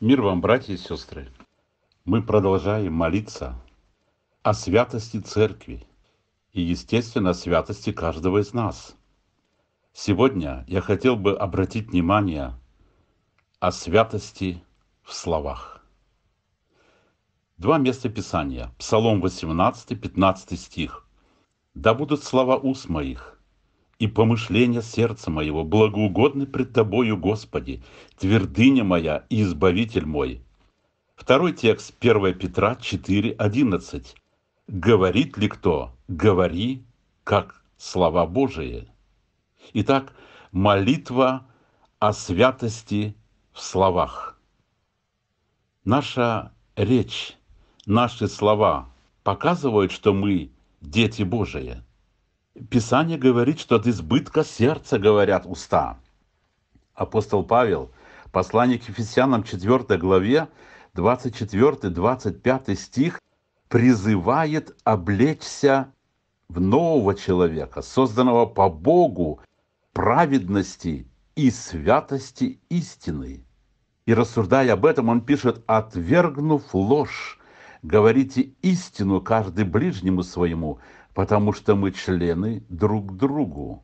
Мир вам, братья и сестры! Мы продолжаем молиться о святости Церкви и, естественно, о святости каждого из нас. Сегодня я хотел бы обратить внимание о святости в словах. Два места Писания. Псалом 18, 15 стих. «Да будут слова уст моих, и помышления сердца моего, благоугодны пред Тобою, Господи, твердыня моя и избавитель мой». Второй текст 1 Петра 4.11. «Говорит ли кто? Говори, как слова Божии». Итак, молитва о святости в словах. Наша речь, наши слова показывают, что мы дети Божие. Писание говорит, что от избытка сердца говорят уста. Апостол Павел, послание к Ефесянам 4 главе, 24-25 стих, призывает облечься в нового человека, созданного по Богу, праведности и святости истины. И рассуждая об этом, он пишет, отвергнув ложь, говорите истину каждый ближнему своему, потому что мы члены друг другу.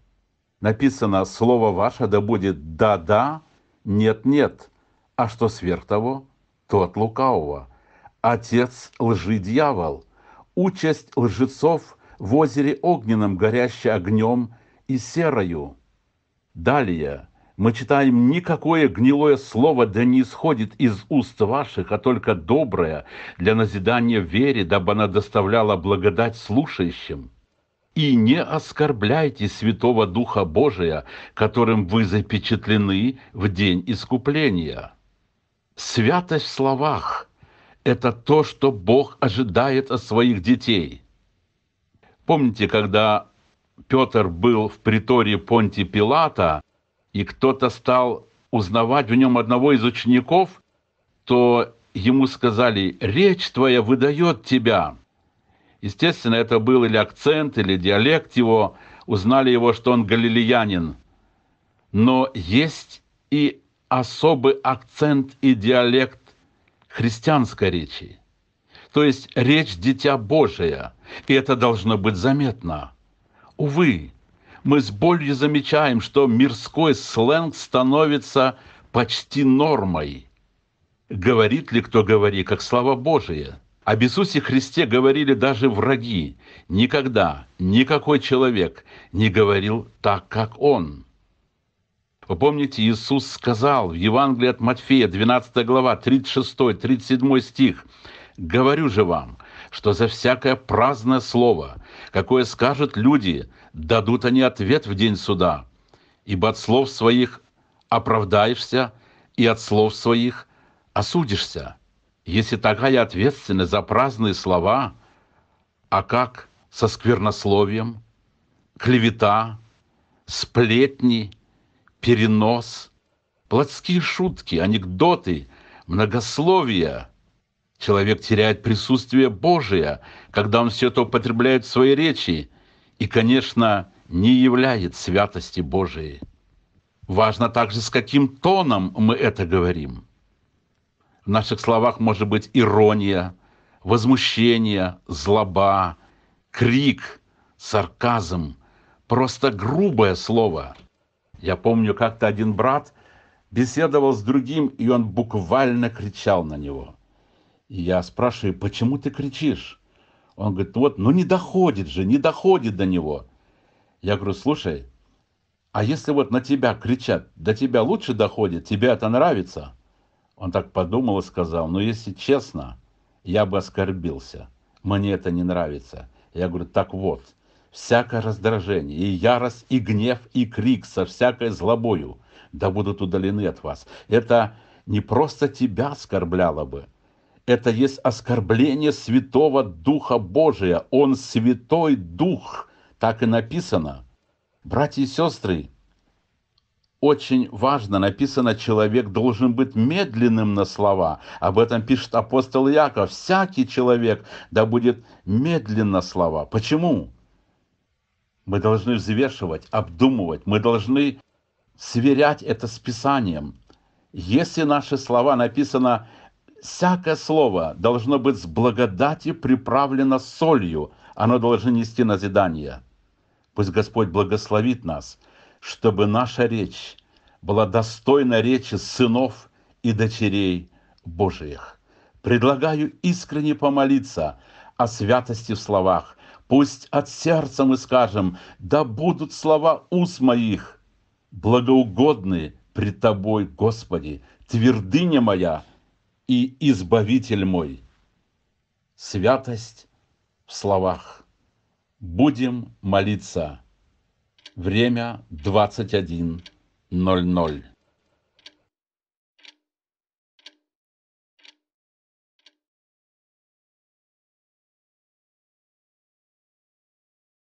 Написано «Слово ваше да будет да-да, нет-нет, а что сверх того, то от лукавого». Отец лжи дьявол, участь лжецов в озере огненном, горящей огнем и серою. Далее – мы читаем, никакое гнилое слово да не исходит из уст ваших, а только доброе для назидания вере, дабы она доставляла благодать слушающим. И не оскорбляйте Святого Духа Божия, которым вы запечатлены в день искупления. Святость в словах – это то, что Бог ожидает от своих детей. Помните, когда Петр был в приторе Понти Пилата – и кто-то стал узнавать в нем одного из учеников, то ему сказали, речь твоя выдает тебя. Естественно, это был или акцент, или диалект его, узнали его, что он галилеянин. Но есть и особый акцент и диалект христианской речи. То есть речь Дитя Божия, и это должно быть заметно. Увы, мы с болью замечаем, что мирской сленг становится почти нормой. Говорит ли кто говори, как слава Божия? Об Иисусе Христе говорили даже враги. Никогда никакой человек не говорил так, как Он. Вы помните, Иисус сказал в Евангелии от Матфея, 12 глава, 36-37 стих, «Говорю же вам, что за всякое праздное слово, какое скажут люди, дадут они ответ в день суда. Ибо от слов своих оправдаешься, и от слов своих осудишься. Если такая ответственность за праздные слова, а как со сквернословием, клевета, сплетни, перенос, плотские шутки, анекдоты, многословия – Человек теряет присутствие Божие, когда он все это употребляет в своей речи и, конечно, не являет святости Божией. Важно также, с каким тоном мы это говорим. В наших словах может быть ирония, возмущение, злоба, крик, сарказм, просто грубое слово. Я помню, как-то один брат беседовал с другим, и он буквально кричал на него – я спрашиваю, почему ты кричишь? Он говорит, «Ну вот, ну не доходит же, не доходит до него. Я говорю, слушай, а если вот на тебя кричат, до тебя лучше доходит, тебе это нравится? Он так подумал и сказал, ну если честно, я бы оскорбился, мне это не нравится. Я говорю, так вот, всякое раздражение, и ярость, и гнев, и крик со всякой злобою, да будут удалены от вас. Это не просто тебя оскорбляло бы, это есть оскорбление Святого Духа Божия. Он Святой Дух, так и написано. Братья и сестры, очень важно написано, человек должен быть медленным на слова. Об этом пишет апостол Яков. Всякий человек да будет медленно слова. Почему? Мы должны взвешивать, обдумывать, мы должны сверять это с Писанием. Если наши слова написано Всякое слово должно быть с благодати приправлено солью, оно должно нести назидание. Пусть Господь благословит нас, чтобы наша речь была достойна речи сынов и дочерей Божиих. Предлагаю искренне помолиться о святости в словах. Пусть от сердца мы скажем, да будут слова уст моих, благоугодны пред Тобой, Господи, твердыня моя – и Избавитель мой. Святость в словах. Будем молиться. Время 21.00.